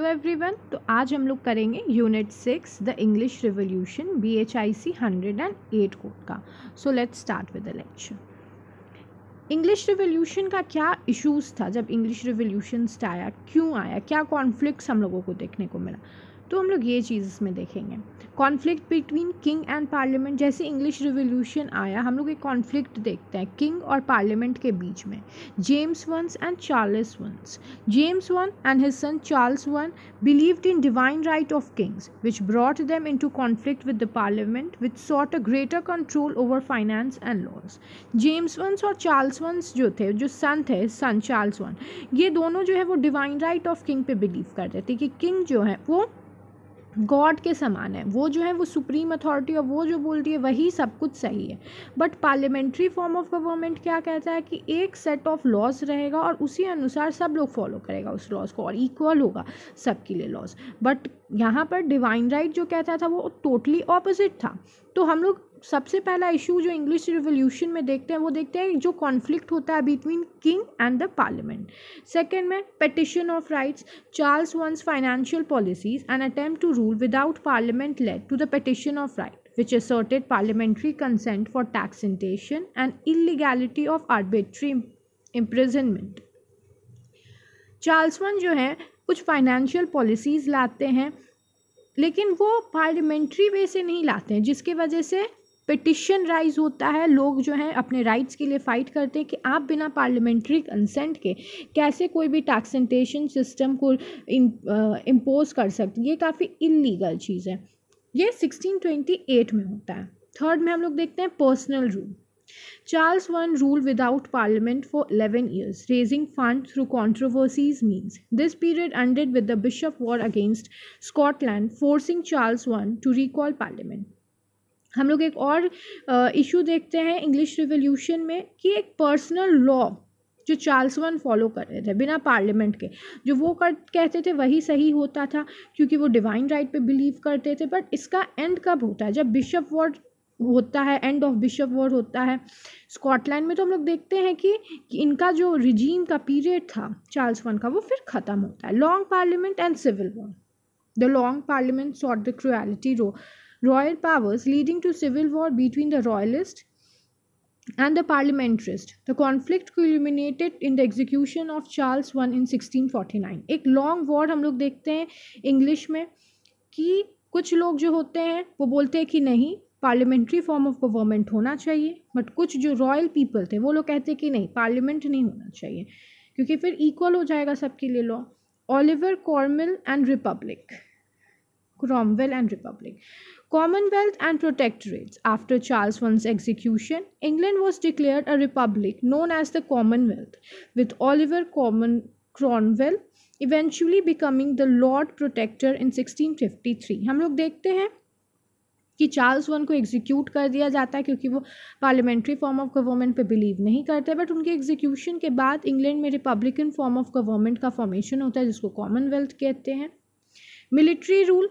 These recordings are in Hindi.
हेलो एवरीवन तो आज हम लोग करेंगे unit six the English revolution B H I C hundred and eight code का so let's start with the lecture English revolution का क्या इश्यूज था जब इंग्लिश रिवोल्यूशन आया क्यों आया क्या कॉन्फ्लिक्ट्स हम लोगों को देखने को मिला तो हम लोग ये चीज़ इसमें देखेंगे conflict between king and parliament जैसे इंग्लिश रिवोल्यूशन आया हम लोग एक कॉन्फ्लिक्ट देखते हैं किंग और पार्लियामेंट के बीच में James once and Charles once James one and his son Charles one believed in divine right of kings which brought them into conflict with the parliament which sought a greater control over finance and laws James once और चार्ल्स वंस जो थे जो सन थे सन चार्ल्स वन ये दोनों जो है वो डिवाइन राइट ऑफ किंग पे बिलीव करते थे कि किंग जो है वो गॉड के समान है वो जो है वो सुप्रीम अथॉरिटी और वो जो बोलती है वही सब कुछ सही है but parliamentary form of government क्या कहता है कि एक सेट ऑफ लॉज रहेगा और उसी अनुसार सब लोग फॉलो करेगा उस लॉज को और इक्वल होगा सबके लिए लॉज बट यहाँ पर डिवाइन राइट right जो कहता था वो टोटली ऑपोजिट था तो हम लोग सबसे पहला इशू जो इंग्लिश रिवोल्यूशन में देखते हैं वो देखते हैं जो कॉन्फ्लिक्ट होता है between king and the parliament second में petition of rights Charles once financial policies and attempt to rule without parliament led to the petition of right which asserted parliamentary consent for taxation and illegality of arbitrary imprisonment Charles one जो है कुछ फाइनेंशियल पॉलिसीज़ लाते हैं लेकिन वो पार्लियामेंट्री वे से नहीं लाते हैं जिसके वजह से पिटिशन राइज होता है लोग जो हैं अपने राइट्स के लिए फ़ाइट करते हैं कि आप बिना पार्लियामेंट्री कंसेंट के कैसे कोई भी टैक्सेंटेशन सिस्टम को इम्पोज uh, कर सकते ये काफ़ी इलीगल चीज़ है ये 1628 में होता है थर्ड में हम लोग देखते हैं personal rule Charles one rule without parliament for eleven years raising fund through controversies means this period ended with the bishop war against Scotland forcing Charles one to recall parliament हम लोग एक और इशू देखते हैं इंग्लिश रिवोल्यूशन में कि एक पर्सनल लॉ जो चार्ल्स वन फॉलो कर रहे थे बिना पार्लियामेंट के जो वो कर कहते थे वही सही होता था क्योंकि वो डिवाइन राइट पे बिलीव करते थे बट इसका एंड कब होता है जब बिशप वॉर्ड होता है एंड ऑफ बिशप वॉर होता है स्कॉटलैंड में तो हम लोग देखते हैं कि, कि इनका जो रिजीम का पीरियड था चार्ल्स वन का वो फिर ख़त्म होता है long parliament and civil war the long parliament sought the cruelty row royal powers, leading to civil war between the royalist and the parliamentarist The conflict culminated in the execution of Charles I in 1649. ek long war hum log dekhte hain English mein ki कुछ लोग जो होते हैं वो बोलते हैं कि नहीं पार्लियामेंट्री फॉर्म ऑफ गवर्नमेंट होना चाहिए बट कुछ जो रॉयल पीपल थे वो लोग कहते कि नहीं पार्लियामेंट नहीं होना चाहिए क्योंकि फिर इक्वल हो जाएगा सबके लिए law Oliver Cromwell and republic Cromwell and republic commonwealth and protectorates after Charles one execution England was declare a republic known as the commonwealth with Oliver common Cromwell eventually becoming the lord protector in sixteen fifty three हम लोग देखते हैं कि चार्ल्स वन को एग्जीक्यूट कर दिया जाता है क्योंकि वो पार्लियामेंट्री फॉर्म ऑफ गवर्नमेंट पे बिलीव नहीं करते बट उनके एग्जीक्यूशन के बाद इंग्लैंड में रिपब्लिकन फॉर्म ऑफ गवर्नमेंट का फॉर्मेशन होता है जिसको कॉमनवेल्थ कहते हैं military rule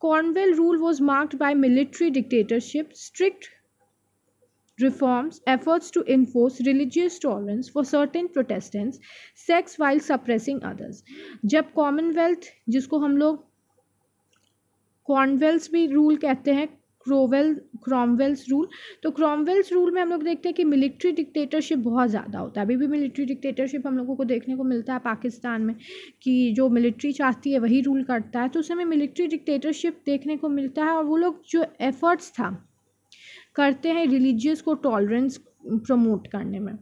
Cornwall rule was marked by military dictatorship, strict reforms, efforts to enforce religious tolerance for certain Protestants, sex while suppressing others. जब Commonwealth जिसको हम लोग Cornwalls भी rule कहते हैं क्रोवेल क्रॉमवेल्स रूल तो क्रॉमवेल्स रूल में हम लोग देखते हैं कि मिलिट्री डिक्टेटरशिप बहुत ज़्यादा होता है अभी भी मिलिट्री डिक्टेटरशिप हम लोगों को देखने को मिलता है पाकिस्तान में कि जो मिलिट्री चाहती है वही रूल करता है तो उस समय मिलिट्री डिक्टेटरशिप देखने को मिलता है और वो लोग जो एफर्ट्स था करते हैं रिलीजियस को टॉलरेंस प्रमोट करने में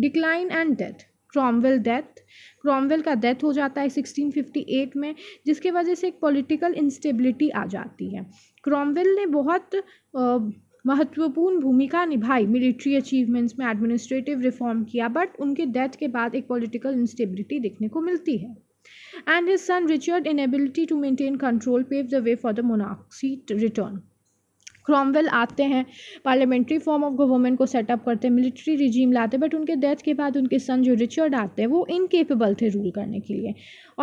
decline and death Cromwell death Cromwell का डेथ हो जाता है 1658 में जिसके वजह से एक पॉलिटिकल इंस्टेबिलिटी आ जाती है क्रॉमवेल ने बहुत महत्वपूर्ण भूमिका निभाई मिलिट्री अचीवमेंट्स में एडमिनिस्ट्रेटिव रिफॉर्म किया बट उनके डेथ के बाद एक पॉलिटिकल इंस्टेबिलिटी देखने को मिलती है and his son Richard inability to maintain control pave the way for the monarchy return Cromwell आते हैं पार्लियामेंट्री फॉर्म ऑफ गवर्नमेंट को सेटअप करते हैं मिलिट्री रिजीम लाते बट उनके डेथ के बाद उनके सन जो रिचर्ड आते हैं वो इनकेपेबल थे रूल करने के लिए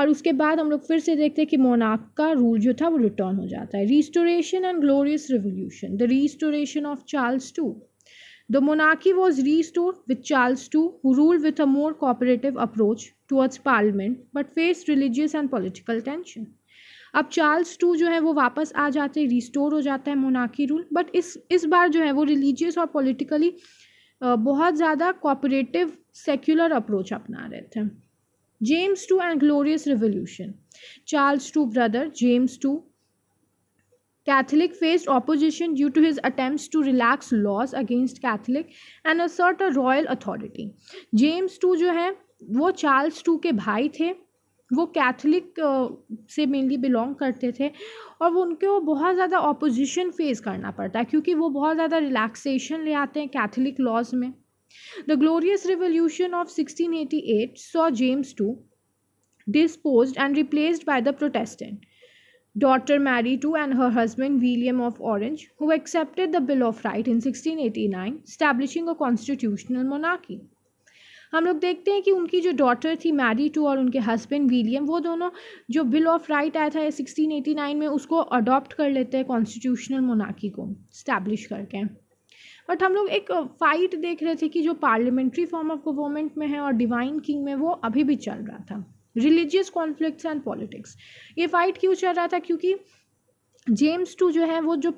और उसके बाद हम लोग फिर से देखते हैं कि मोनाक का रूल जो था वो रिटर्न हो जाता है restoration and glorious revolution the restoration of Charles two the मोनाकी was restored with Charles two who rule with a more cooperative approach towards parliament but face religious and political tension अब चार्ल्स टू जो है वो वापस आ जाते हैं रिस्टोर हो जाता है मोनाकी रूल बट इस इस बार जो है वो रिलीजियस और पॉलिटिकली बहुत ज़्यादा कॉपरेटिव सेक्युलर अप्रोच अपना रहे थे James two and glorious revolution Charles two brother James two Catholic faced opposition due to his attempts to relax laws against Catholic and assert a royal authority James two जो है वो चार्ल्स टू के भाई थे वो कैथलिक से मेनली बिलोंग करते थे और वो उनके वो बहुत ज़्यादा ऑपोजिशन फेस करना पड़ता है क्योंकि वो बहुत ज़्यादा रिलैक्सेशन ले आते हैं कैथलिक लॉज में the glorious revolution of sixteen eighty eight saw James two dispose and replaced by the Protestant daughter Mary two and her husband William of Orange who accepted the bill of right in sixteen eighty nine establishing a constitutional मोनाकी हम लोग देखते हैं कि उनकी जो डॉटर थी मैरी टू और उनके हस्बैंड विलियम वो दोनों जो बिल ऑफ राइट आया था सिक्सटीन एटी नाइन में उसको अडॉप्ट कर लेते हैं कॉन्स्टिट्यूशनल मोनाकी को स्टैब्लिश करके बट हम लोग एक फाइट uh, देख रहे थे कि जो पार्लियामेंट्री फॉर्म ऑफ गवर्नमेंट में है और डिवाइन किंग में वो अभी भी चल रहा था रिलीजियस कॉन्फ्लिक्ट्स एंड पॉलिटिक्स ये फाइट क्यों चल रहा था क्योंकि जेम्स टू जो है वो जो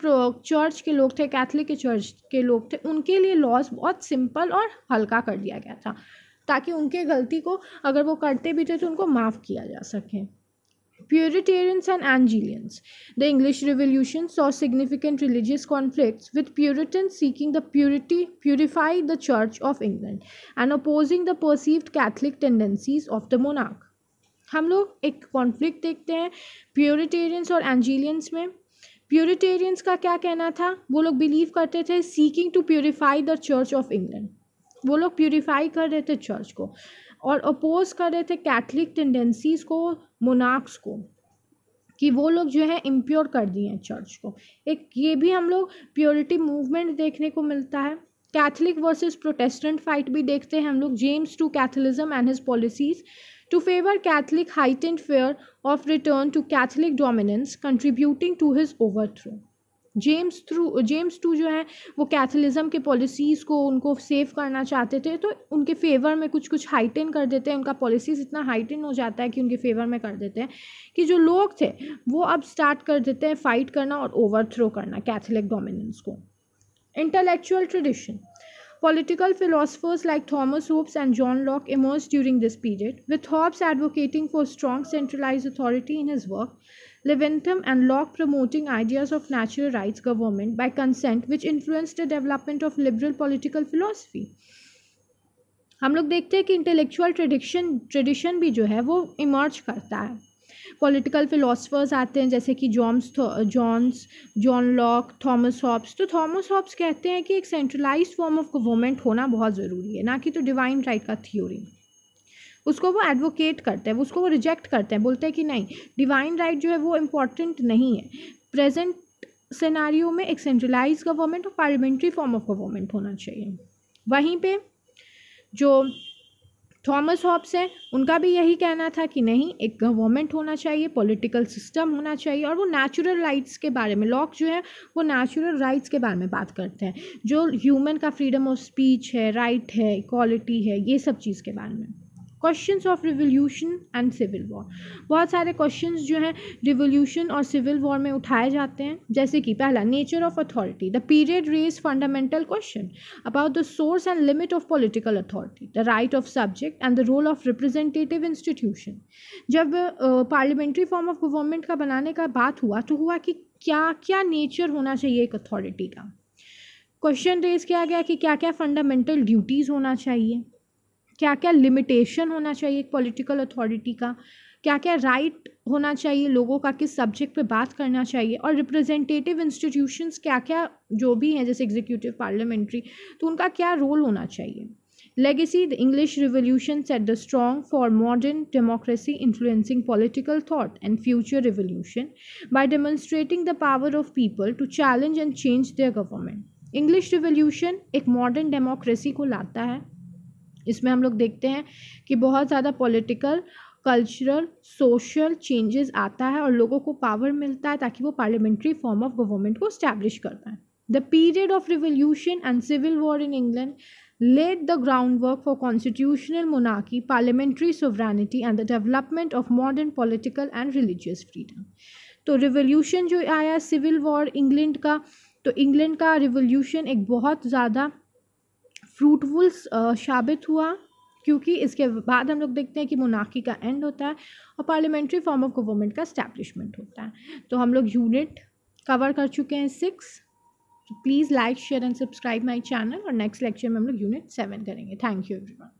चर्च के लोग थे कैथलिक के चर्च के लोग थे उनके लिए लॉज बहुत सिंपल और हल्का कर दिया गया था ताकि उनके गलती को अगर वो करते भी थे तो उनको माफ़ किया जा सके puritarians and Anglicans the English revolution और significant religious conflict with Puritan seeking the purity purify the church of England and opposing the perceived Catholic tendencies of the मोनाक हम लोग एक कॉन्फ्लिक्ट देखते हैं प्योरिटेरियंस और एंजीलियंस में प्योरिटेरियंस का क्या कहना था वो लोग बिलीव करते थे seeking to purify the church of England वो लोग प्योरीफाई कर रहे थे चर्च को और अपोज कर रहे थे कैथलिक टेंडेंसीज को मोनाक्स को कि वो लोग जो है इम्प्योर कर दिए हैं चर्च को एक ये भी हम लोग प्योरिटी मूवमेंट देखने को मिलता है कैथलिक वर्सेस प्रोटेस्टेंट फाइट भी देखते हैं हम लोग James to Catholicism and his policies to favour Catholic height and fear of return to Catholic dominance contributing to his overthrow James through James two जो है वो कैथलिज्म के पॉलिसीज़ को उनको सेव करना चाहते थे तो उनके फेवर में कुछ कुछ हाइटन कर देते हैं उनका पॉलिसीज़ इतना हाइटन हो जाता है कि उनके फेवर में कर देते हैं कि जो लोग थे वो अब स्टार्ट कर देते हैं फाइट करना और ओवर थ्रो करना कैथलिक डोमिनेंस को Intellectual tradition. Political philosophers like Thomas Hobbes and John Locke emerged during this period, with Hobbes advocating for strong centralized authority in his work, Leventham and Locke promoting ideas of natural rights government by consent, which influenced the development of liberal political philosophy. हम लोग देखते हैं कि इंटेलेक्चुअल ट्रेडिशन ट्रेडिशन भी जो है वो इमर्ज करता है पॉलिटिकल फ़िलासफ़र्स आते हैं जैसे कि जॉम्स Johns John Locke Thomas Hobbes तो थॉमस हॉब्स कहते हैं कि एक सेंट्रलाइज फॉर्म ऑफ गवर्नमेंट होना बहुत ज़रूरी है ना कि तो डिवाइन राइट का थियोरी उसको वो एडवोकेट करते हैं उसको वो रिजेक्ट करते हैं बोलते हैं कि नहीं डिवाइन राइट जो है वो इम्पॉर्टेंट नहीं है प्रेजेंट सिनारियों में एक सेंट्रलाइज गवर्नमेंट और पार्लियामेंट्री फॉर्म ऑफ गवर्नमेंट होना चाहिए वहीं पे जो थॉमस हॉब्स हैं उनका भी यही कहना था कि नहीं एक गवर्नमेंट होना चाहिए पॉलिटिकल सिस्टम होना चाहिए और वो नेचुरल राइट्स के बारे में लॉक जो है वो नेचुरल राइट्स के बारे में बात करते हैं जो ह्यूमन का फ्रीडम ऑफ स्पीच है राइट right है इक्वालिटी है ये सब चीज़ के बारे में questions of revolution and civil war बहुत सारे क्वेश्चंस जो हैं रिवोल्यूशन और सिविल वॉर में उठाए जाते हैं जैसे कि पहला nature of authority the period raise fundamental question about the source and limit of political authority the right of subject and the role of representative institution जब पार्लियामेंट्री फॉर्म ऑफ गवर्नमेंट का बनाने का बात हुआ तो हुआ कि क्या क्या नेचर होना चाहिए एक अथॉरिटी का क्वेश्चन रेज किया गया कि क्या क्या फंडामेंटल ड्यूटीज़ होना चाहिए क्या क्या लिमिटेशन होना चाहिए एक पॉलिटिकल अथॉरिटी का क्या क्या राइट right होना चाहिए लोगों का किस सब्जेक्ट पे बात करना चाहिए और रिप्रेजेंटेटिव इंस्टीट्यूशंस क्या क्या जो भी हैं जैसे एग्जीक्यूटिव पार्लियामेंट्री तो उनका क्या रोल होना चाहिए legacy the English revolution set the strong for modern democracy influencing political thought and future revolution by demonstrating the power of people to challenge and change their government English revolution एक मॉडर्न डेमोक्रेसी को लाता है इसमें हम लोग देखते हैं कि बहुत ज़्यादा पॉलिटिकल कल्चरल सोशल चेंजेस आता है और लोगों को पावर मिलता है ताकि वो पार्लियामेंट्री फॉर्म ऑफ गवर्नमेंट को इस्टेब्लिश कर पाए the period of revolution and civil war in England the ground work for constitutional मुनाकी parliamentary sovereignty and the development of modern political and religious freedom तो रिवोल्यूशन जो आया सिविल वॉर इंग्लैंड का तो इंग्लैंड का रिवोल्यूशन एक बहुत ज़्यादा फ्रूटफुल uh, साबित हुआ क्योंकि इसके बाद हम लोग देखते हैं कि मुनाकी का एंड होता है और पार्लियामेंट्री फॉर्म ऑफ गवर्नमेंट का स्टैब्लिशमेंट होता है तो हम लोग यूनिट कवर कर चुके हैं six please like share and subscribe my channel और नेक्स्ट लेक्चर में हम लोग यूनिट सेवन करेंगे थैंक यू एवरीवन